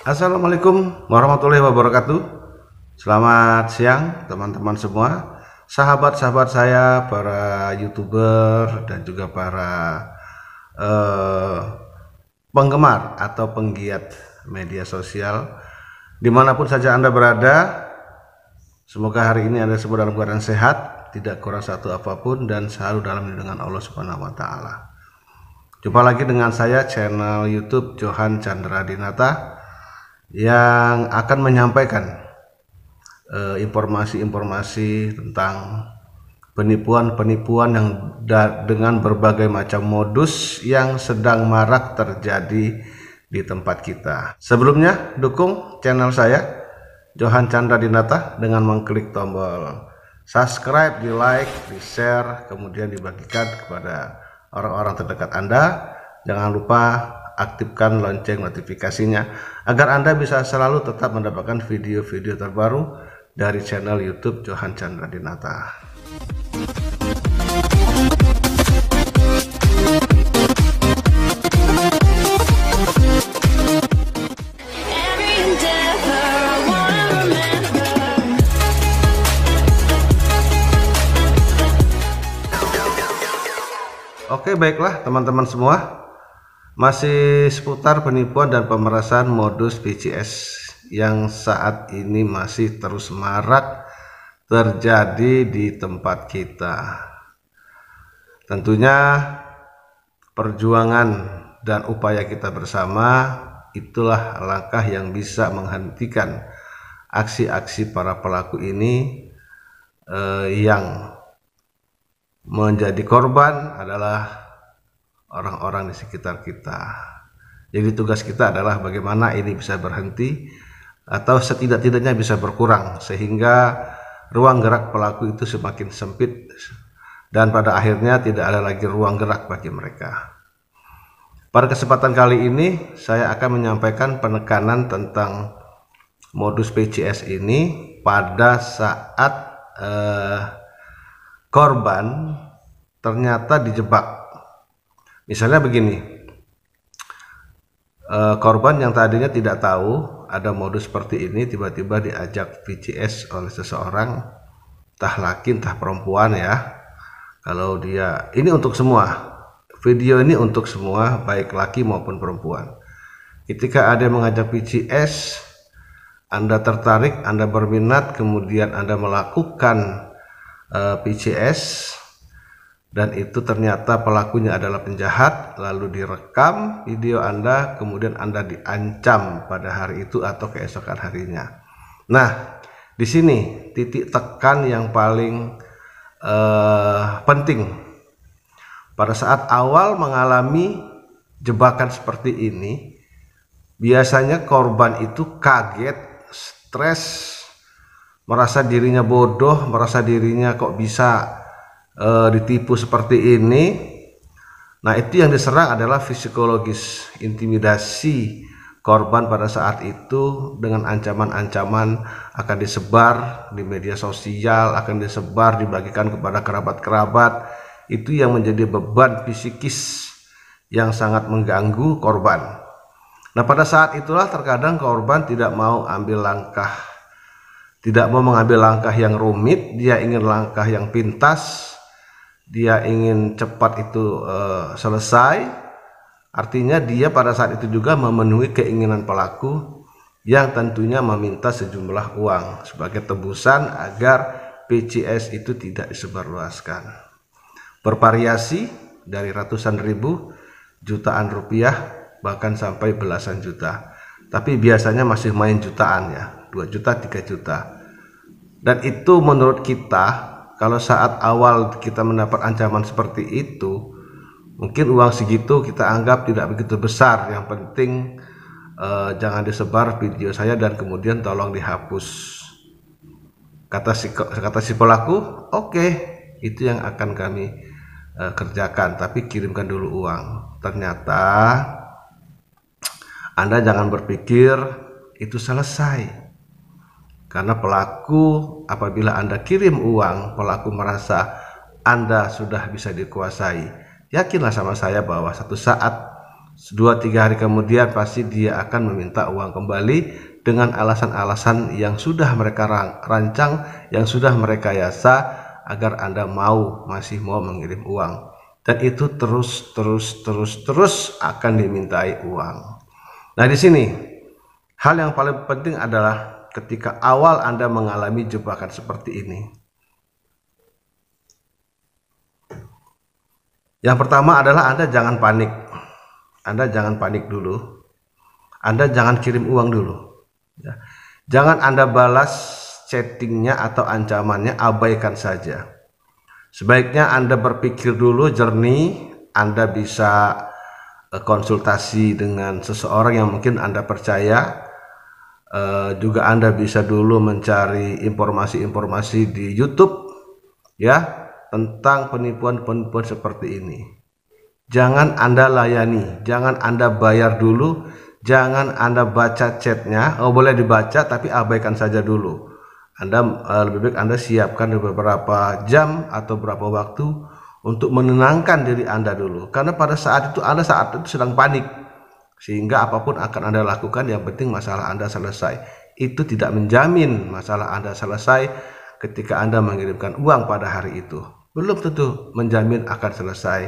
Assalamualaikum warahmatullahi wabarakatuh. Selamat siang teman-teman semua, sahabat-sahabat saya, para youtuber dan juga para eh, penggemar atau penggiat media sosial dimanapun saja anda berada. Semoga hari ini anda semua dalam keadaan sehat, tidak kurang satu apapun dan selalu dalam lindungan Allah Subhanahu Wa Taala. Jumpa lagi dengan saya channel YouTube Johan Chandra Dinata yang akan menyampaikan eh, informasi-informasi uh, tentang penipuan-penipuan yang dengan berbagai macam modus yang sedang marak terjadi di tempat kita. Sebelumnya, dukung channel saya Johan Chandra Dinata dengan mengklik tombol subscribe, di like, di share, kemudian dibagikan kepada orang-orang terdekat Anda. Jangan lupa aktifkan lonceng notifikasinya agar Anda bisa selalu tetap mendapatkan video-video terbaru dari channel YouTube Johan Chandra Dinata. Oke, baiklah teman-teman semua. Masih seputar penipuan dan pemerasan modus BCS yang saat ini masih terus marak terjadi di tempat kita. Tentunya perjuangan dan upaya kita bersama itulah langkah yang bisa menghentikan aksi-aksi para pelaku ini eh, yang menjadi korban adalah orang-orang di sekitar kita. Jadi tugas kita adalah bagaimana ini bisa berhenti atau setidak-tidaknya bisa berkurang sehingga ruang gerak pelaku itu semakin sempit dan pada akhirnya tidak ada lagi ruang gerak bagi mereka. Pada kesempatan kali ini saya akan menyampaikan penekanan tentang modus PCS ini pada saat eh, korban ternyata dijebak Misalnya begini, eh, korban yang tadinya tidak tahu ada modus seperti ini tiba-tiba diajak VCS oleh seseorang, tah laki tah perempuan ya. Kalau dia ini untuk semua, video ini untuk semua baik laki maupun perempuan. Ketika ada yang mengajak VCS, Anda tertarik, Anda berminat, kemudian Anda melakukan uh, eh, PCS dan itu ternyata pelakunya adalah penjahat, lalu direkam video Anda, kemudian Anda diancam pada hari itu atau keesokan harinya. Nah, di sini titik tekan yang paling uh, penting. Pada saat awal mengalami jebakan seperti ini, biasanya korban itu kaget, stres, merasa dirinya bodoh, merasa dirinya kok bisa e, ditipu seperti ini nah itu yang diserang adalah psikologis intimidasi korban pada saat itu dengan ancaman-ancaman akan disebar di media sosial akan disebar dibagikan kepada kerabat-kerabat itu yang menjadi beban psikis yang sangat mengganggu korban nah pada saat itulah terkadang korban tidak mau ambil langkah tidak mau mengambil langkah yang rumit, dia ingin langkah yang pintas, dia ingin cepat itu uh, selesai artinya dia pada saat itu juga memenuhi keinginan pelaku yang tentunya meminta sejumlah uang sebagai tebusan agar PCS itu tidak disebarluaskan bervariasi dari ratusan ribu jutaan rupiah bahkan sampai belasan juta tapi biasanya masih main jutaan ya 2 juta 3 juta dan itu menurut kita kalau saat awal kita mendapat ancaman seperti itu mungkin uang segitu kita anggap tidak begitu besar yang penting eh, jangan disebar video saya dan kemudian tolong dihapus kata si kata si pelaku oke okay, itu yang akan kami eh, kerjakan tapi kirimkan dulu uang ternyata anda jangan berpikir itu selesai karena pelaku apabila Anda kirim uang, pelaku merasa Anda sudah bisa dikuasai. Yakinlah sama saya bahwa satu saat, dua tiga hari kemudian pasti dia akan meminta uang kembali dengan alasan-alasan yang sudah mereka rancang, yang sudah mereka yasa agar Anda mau, masih mau mengirim uang dan itu terus terus terus terus akan dimintai uang. Nah, di sini hal yang paling penting adalah ketika awal Anda mengalami jebakan seperti ini. Yang pertama adalah Anda jangan panik. Anda jangan panik dulu. Anda jangan kirim uang dulu. Ya. Jangan Anda balas chattingnya atau ancamannya, abaikan saja. Sebaiknya Anda berpikir dulu jernih, Anda bisa eh, konsultasi dengan seseorang yang mungkin Anda percaya, Uh, juga Anda bisa dulu mencari informasi-informasi di YouTube ya tentang penipuan-penipuan seperti ini. Jangan Anda layani, jangan Anda bayar dulu, jangan Anda baca chatnya. Oh, boleh dibaca tapi abaikan saja dulu. Anda uh, lebih baik Anda siapkan beberapa jam atau beberapa waktu untuk menenangkan diri Anda dulu karena pada saat itu Anda saat itu sedang panik sehingga apapun akan Anda lakukan yang penting masalah Anda selesai. Itu tidak menjamin masalah Anda selesai ketika Anda mengirimkan uang pada hari itu. Belum tentu menjamin akan selesai.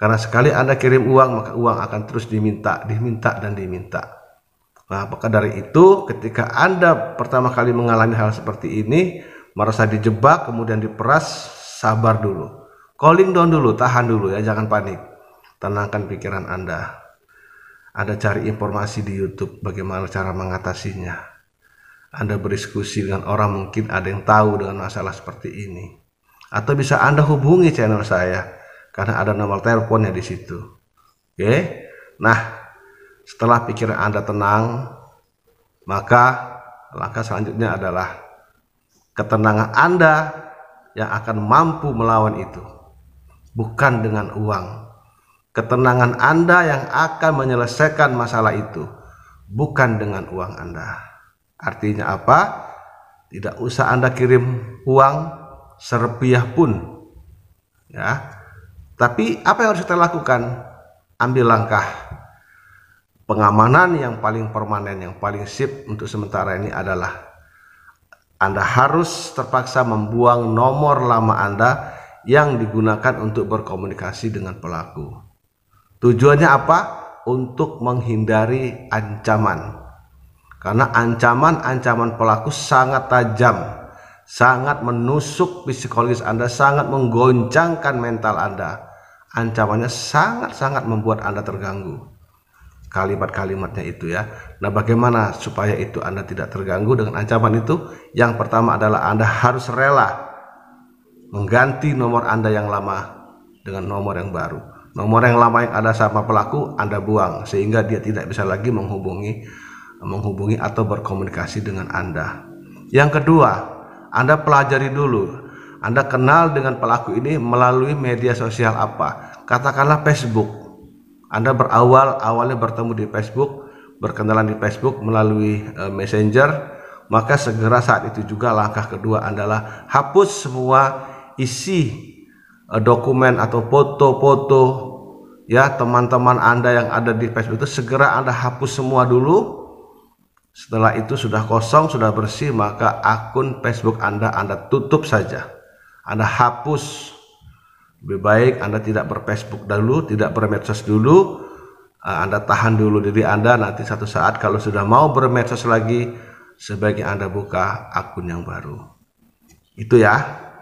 Karena sekali Anda kirim uang, maka uang akan terus diminta, diminta dan diminta. Nah, maka dari itu ketika Anda pertama kali mengalami hal seperti ini, merasa dijebak, kemudian diperas, sabar dulu. Calling down dulu, tahan dulu ya, jangan panik. Tenangkan pikiran Anda. Anda cari informasi di YouTube bagaimana cara mengatasinya. Anda berdiskusi dengan orang mungkin ada yang tahu dengan masalah seperti ini. Atau bisa Anda hubungi channel saya karena ada nomor teleponnya di situ. Oke. Nah, setelah pikiran Anda tenang, maka langkah selanjutnya adalah ketenangan Anda yang akan mampu melawan itu. Bukan dengan uang, Ketenangan Anda yang akan menyelesaikan masalah itu, bukan dengan uang Anda. Artinya apa? Tidak usah Anda kirim uang serpiah pun. Ya. Tapi apa yang harus kita lakukan? Ambil langkah pengamanan yang paling permanen, yang paling sip untuk sementara ini adalah Anda harus terpaksa membuang nomor lama Anda yang digunakan untuk berkomunikasi dengan pelaku. Tujuannya apa? Untuk menghindari ancaman. Karena ancaman-ancaman pelaku sangat tajam, sangat menusuk psikologis Anda, sangat menggoncangkan mental Anda. Ancamannya sangat-sangat membuat Anda terganggu. Kalimat-kalimatnya itu ya. Nah, bagaimana supaya itu Anda tidak terganggu dengan ancaman itu? Yang pertama adalah Anda harus rela mengganti nomor Anda yang lama dengan nomor yang baru nomor yang lama yang ada sama pelaku Anda buang sehingga dia tidak bisa lagi menghubungi menghubungi atau berkomunikasi dengan Anda. Yang kedua, Anda pelajari dulu. Anda kenal dengan pelaku ini melalui media sosial apa? Katakanlah Facebook. Anda berawal awalnya bertemu di Facebook, berkenalan di Facebook melalui e, Messenger, maka segera saat itu juga langkah kedua adalah hapus semua isi e, dokumen atau foto-foto ya teman-teman Anda yang ada di Facebook itu segera Anda hapus semua dulu. Setelah itu sudah kosong, sudah bersih, maka akun Facebook Anda Anda tutup saja. Anda hapus. Lebih baik Anda tidak berFacebook dulu, tidak bermedsos dulu. Ah, Anda tahan dulu diri Anda, nanti satu saat kalau sudah mau bermedsos lagi, sebaiknya Anda buka akun yang baru. Itu ya,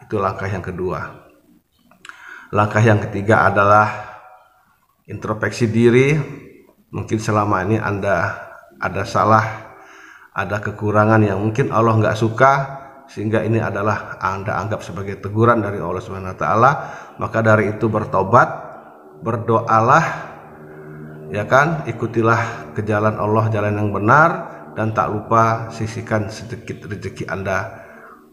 itu langkah yang kedua. Langkah yang ketiga adalah introspeksi diri mungkin selama ini anda ada salah ada kekurangan yang mungkin Allah nggak suka sehingga ini adalah anda anggap sebagai teguran dari Allah Subhanahu Wa Taala maka dari itu bertobat berdoalah ya kan ikutilah ke jalan Allah jalan yang benar dan tak lupa sisihkan sedikit rezeki anda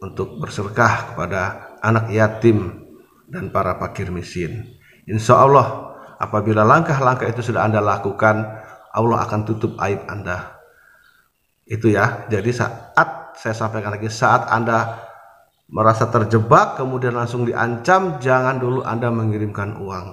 untuk berserkah kepada anak yatim dan para fakir miskin insya Allah Apabila langkah-langkah itu sudah Anda lakukan, Allah akan tutup aib Anda. Itu ya. Jadi saat saya sampaikan lagi saat Anda merasa terjebak kemudian langsung diancam, jangan dulu Anda mengirimkan uang.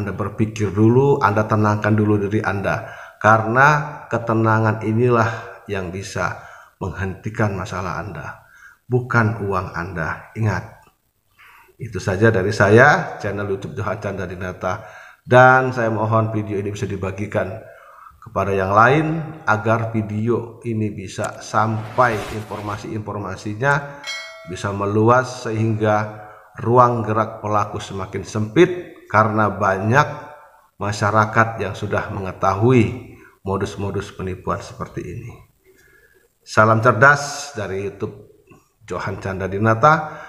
Anda berpikir dulu, Anda tenangkan dulu diri Anda karena ketenangan inilah yang bisa menghentikan masalah Anda, bukan uang Anda. Ingat, itu saja dari saya, channel YouTube Johan Chandra Dinata. Dan saya mohon video ini bisa dibagikan kepada yang lain agar video ini bisa sampai informasi-informasinya bisa meluas sehingga ruang gerak pelaku semakin sempit karena banyak masyarakat yang sudah mengetahui modus-modus penipuan seperti ini. Salam cerdas dari YouTube Johan Chandra Dinata.